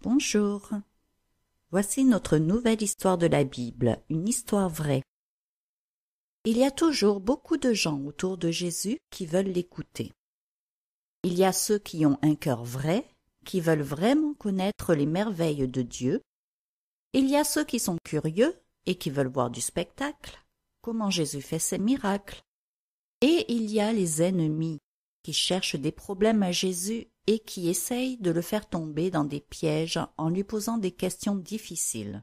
Bonjour. Voici notre nouvelle histoire de la Bible, une histoire vraie. Il y a toujours beaucoup de gens autour de Jésus qui veulent l'écouter. Il y a ceux qui ont un cœur vrai, qui veulent vraiment connaître les merveilles de Dieu. Il y a ceux qui sont curieux et qui veulent voir du spectacle, comment Jésus fait ses miracles. Et il y a les ennemis qui cherchent des problèmes à Jésus et qui essaye de le faire tomber dans des pièges en lui posant des questions difficiles.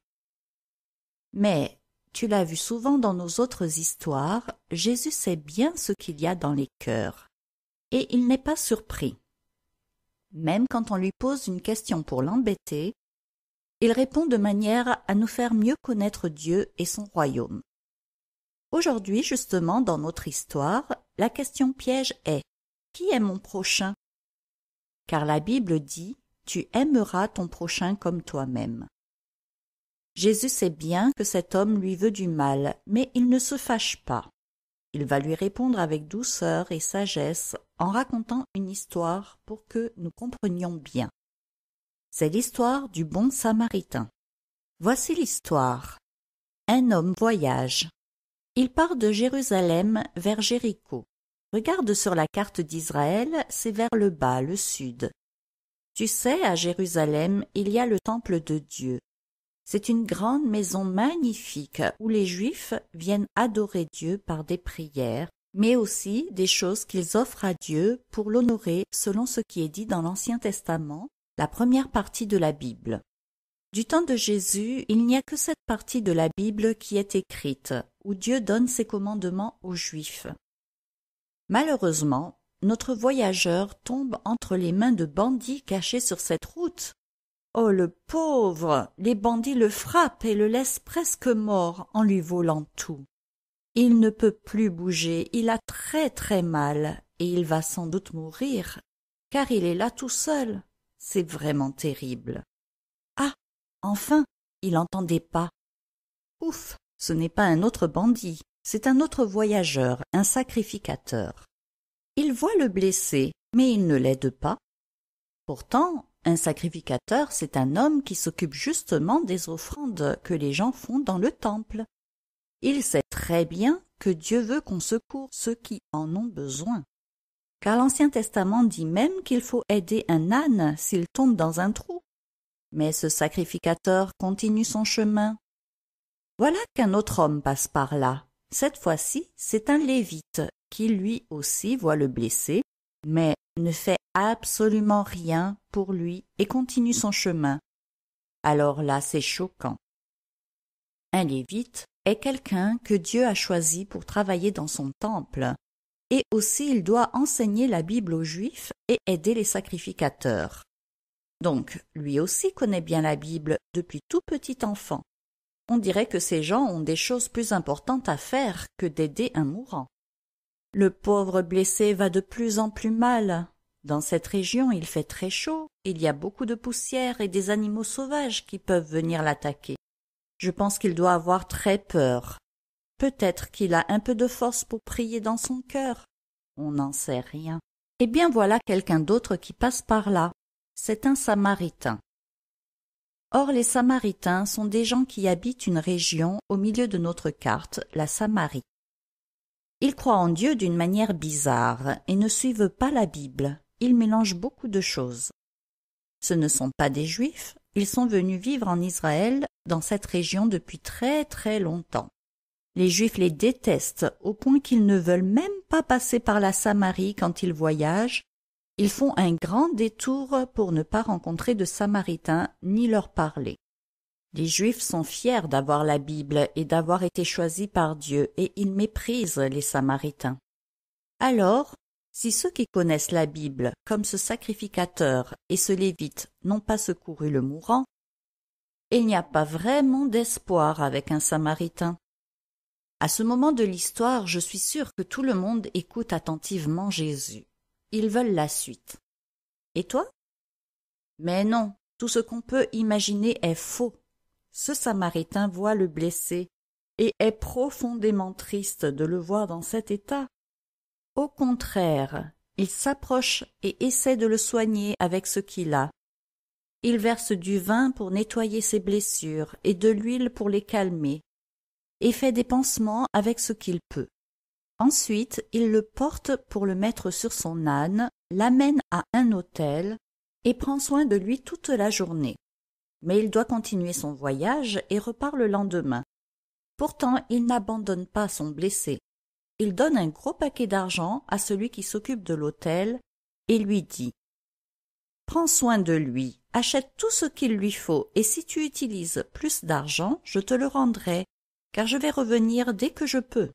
Mais tu l'as vu souvent dans nos autres histoires, Jésus sait bien ce qu'il y a dans les cœurs, et il n'est pas surpris. Même quand on lui pose une question pour l'embêter, il répond de manière à nous faire mieux connaître Dieu et son royaume. Aujourd'hui, justement, dans notre histoire, la question piège est Qui est mon prochain car la Bible dit Tu aimeras ton prochain comme toi-même. Jésus sait bien que cet homme lui veut du mal, mais il ne se fâche pas. Il va lui répondre avec douceur et sagesse en racontant une histoire pour que nous comprenions bien. C'est l'histoire du bon samaritain. Voici l'histoire. Un homme voyage. Il part de Jérusalem vers Jéricho. Regarde sur la carte d'Israël, c'est vers le bas, le sud. Tu sais, à Jérusalem, il y a le temple de Dieu. C'est une grande maison magnifique où les Juifs viennent adorer Dieu par des prières, mais aussi des choses qu'ils offrent à Dieu pour l'honorer selon ce qui est dit dans l'Ancien Testament, la première partie de la Bible. Du temps de Jésus, il n'y a que cette partie de la Bible qui est écrite, où Dieu donne ses commandements aux Juifs. Malheureusement, notre voyageur tombe entre les mains de bandits cachés sur cette route. Oh le pauvre Les bandits le frappent et le laissent presque mort en lui volant tout. Il ne peut plus bouger, il a très très mal, et il va sans doute mourir, car il est là tout seul. C'est vraiment terrible. Ah Enfin Il entend pas. Ouf Ce n'est pas un autre bandit, c'est un autre voyageur, un sacrificateur. Il voit le blessé, mais il ne l'aide pas. Pourtant, un sacrificateur, c'est un homme qui s'occupe justement des offrandes que les gens font dans le temple. Il sait très bien que Dieu veut qu'on secourt ceux qui en ont besoin. Car l'Ancien Testament dit même qu'il faut aider un âne s'il tombe dans un trou. Mais ce sacrificateur continue son chemin. Voilà qu'un autre homme passe par là, cette fois-ci, c'est un lévite qui lui aussi voit le blessé, mais ne fait absolument rien pour lui et continue son chemin. Alors là, c'est choquant. Un lévite est quelqu'un que Dieu a choisi pour travailler dans son temple, et aussi il doit enseigner la Bible aux Juifs et aider les sacrificateurs. Donc, lui aussi connaît bien la Bible depuis tout petit enfant. On dirait que ces gens ont des choses plus importantes à faire que d'aider un mourant. Le pauvre blessé va de plus en plus mal. Dans cette région, il fait très chaud, il y a beaucoup de poussière et des animaux sauvages qui peuvent venir l'attaquer. Je pense qu'il doit avoir très peur. Peut-être qu'il a un peu de force pour prier dans son cœur. On n'en sait rien. Eh bien voilà quelqu'un d'autre qui passe par là. C'est un samaritain. Or les Samaritains sont des gens qui habitent une région au milieu de notre carte, la Samarie. Ils croient en Dieu d'une manière bizarre et ne suivent pas la Bible. Ils mélangent beaucoup de choses. Ce ne sont pas des Juifs, ils sont venus vivre en Israël, dans cette région depuis très très longtemps. Les Juifs les détestent au point qu'ils ne veulent même pas passer par la Samarie quand ils voyagent ils font un grand détour pour ne pas rencontrer de Samaritains ni leur parler. Les Juifs sont fiers d'avoir la Bible et d'avoir été choisis par Dieu, et ils méprisent les Samaritains. Alors, si ceux qui connaissent la Bible, comme ce sacrificateur et ce lévite, n'ont pas secouru le mourant, il n'y a pas vraiment d'espoir avec un Samaritain. À ce moment de l'histoire, je suis sûr que tout le monde écoute attentivement Jésus. Ils veulent la suite. Et toi Mais non, tout ce qu'on peut imaginer est faux. Ce Samaritain voit le blessé et est profondément triste de le voir dans cet état. Au contraire, il s'approche et essaie de le soigner avec ce qu'il a. Il verse du vin pour nettoyer ses blessures et de l'huile pour les calmer, et fait des pansements avec ce qu'il peut. Ensuite il le porte pour le mettre sur son âne, l'amène à un hôtel, et prend soin de lui toute la journée. Mais il doit continuer son voyage et repart le lendemain. Pourtant il n'abandonne pas son blessé. Il donne un gros paquet d'argent à celui qui s'occupe de l'hôtel, et lui dit Prends soin de lui, achète tout ce qu'il lui faut, et si tu utilises plus d'argent, je te le rendrai, car je vais revenir dès que je peux.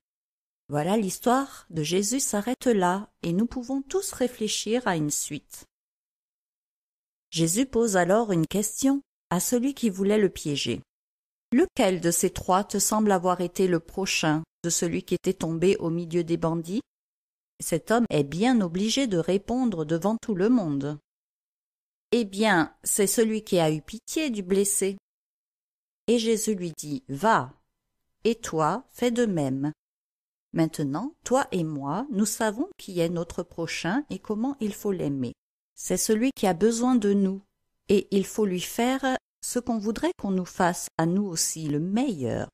Voilà l'histoire de Jésus s'arrête là et nous pouvons tous réfléchir à une suite. Jésus pose alors une question à celui qui voulait le piéger. Lequel de ces trois te semble avoir été le prochain de celui qui était tombé au milieu des bandits Cet homme est bien obligé de répondre devant tout le monde. Eh bien, c'est celui qui a eu pitié du blessé. Et Jésus lui dit, Va, et toi, fais de même maintenant toi et moi nous savons qui est notre prochain et comment il faut l'aimer c'est celui qui a besoin de nous et il faut lui faire ce qu'on voudrait qu'on nous fasse à nous aussi le meilleur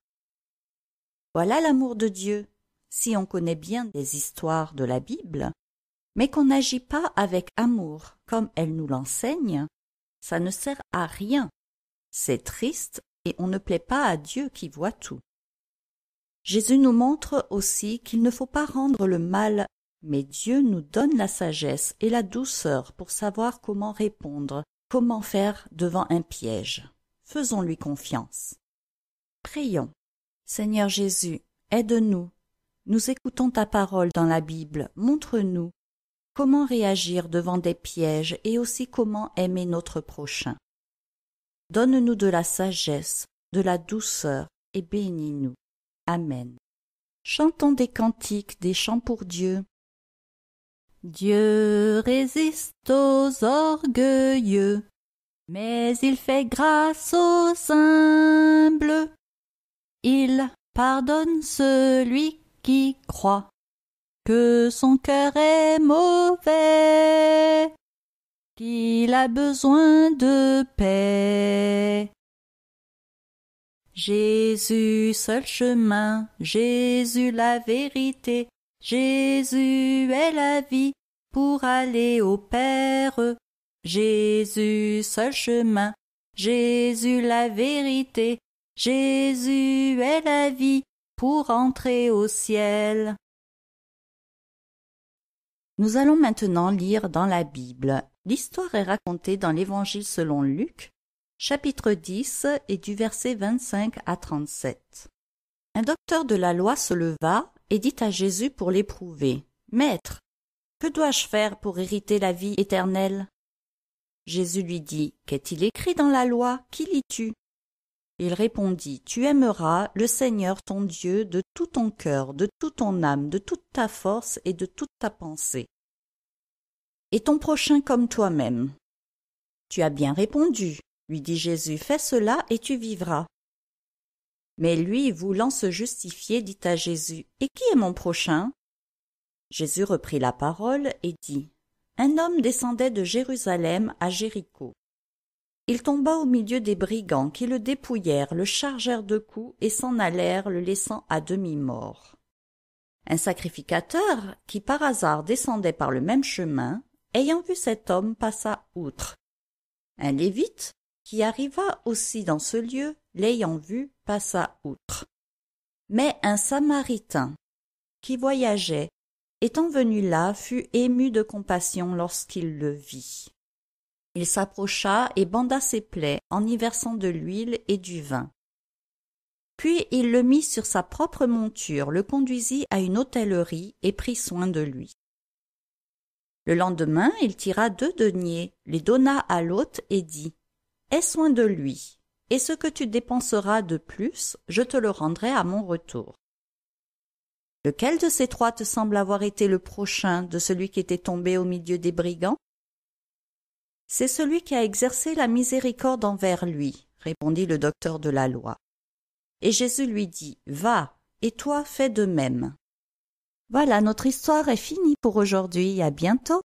voilà l'amour de dieu si on connaît bien des histoires de la bible mais qu'on n'agit pas avec amour comme elle nous l'enseigne ça ne sert à rien c'est triste et on ne plaît pas à dieu qui voit tout jésus nous montre aussi qu'il ne faut pas rendre le mal mais dieu nous donne la sagesse et la douceur pour savoir comment répondre comment faire devant un piège faisons-lui confiance prions seigneur jésus aide-nous nous écoutons ta parole dans la bible montre-nous comment réagir devant des pièges et aussi comment aimer notre prochain. Donne-nous de la sagesse, de la douceur et bénis-nous amen chantons des cantiques des chants pour dieu dieu résiste aux orgueilleux mais il fait grâce aux humbles il pardonne celui qui croit que son cœur est mauvais qu'il a besoin de paix Jésus, seul chemin, Jésus, la vérité, Jésus est la vie pour aller au Père. Jésus, seul chemin, Jésus, la vérité, Jésus est la vie pour entrer au ciel. Nous allons maintenant lire dans la Bible. L'histoire est racontée dans l'Évangile selon Luc, chapitre 10 et du verset 25 à 37. Un docteur de la loi se leva et dit à Jésus pour l'éprouver, Maître, que dois-je faire pour hériter la vie éternelle Jésus lui dit, Qu'est-il écrit dans la loi Qui lis-tu Il répondit, Tu aimeras le Seigneur ton Dieu de tout ton cœur, de toute ton âme, de toute ta force et de toute ta pensée. Et ton prochain comme toi-même. Tu as bien répondu lui dit Jésus, fais cela et tu vivras. Mais lui, voulant se justifier, dit à Jésus, Et qui est mon prochain Jésus reprit la parole et dit, Un homme descendait de Jérusalem à Jéricho. Il tomba au milieu des brigands qui le dépouillèrent, le chargèrent de coups et s'en allèrent, le laissant à demi-mort. Un sacrificateur, qui par hasard descendait par le même chemin, ayant vu cet homme, passa outre. Un lévite, qui arriva aussi dans ce lieu, l'ayant vu, passa outre. Mais un Samaritain, qui voyageait, étant venu là, fut ému de compassion lorsqu'il le vit. Il s'approcha et banda ses plaies en y versant de l'huile et du vin. Puis il le mit sur sa propre monture, le conduisit à une hôtellerie et prit soin de lui. Le lendemain, il tira deux deniers, les donna à l'hôte et dit Aie soin de lui, et ce que tu dépenseras de plus, je te le rendrai à mon retour. Lequel de ces trois te semble avoir été le prochain de celui qui était tombé au milieu des brigands C'est celui qui a exercé la miséricorde envers lui, répondit le docteur de la loi. Et Jésus lui dit, Va, et toi fais de même. Voilà, notre histoire est finie pour aujourd'hui, à bientôt.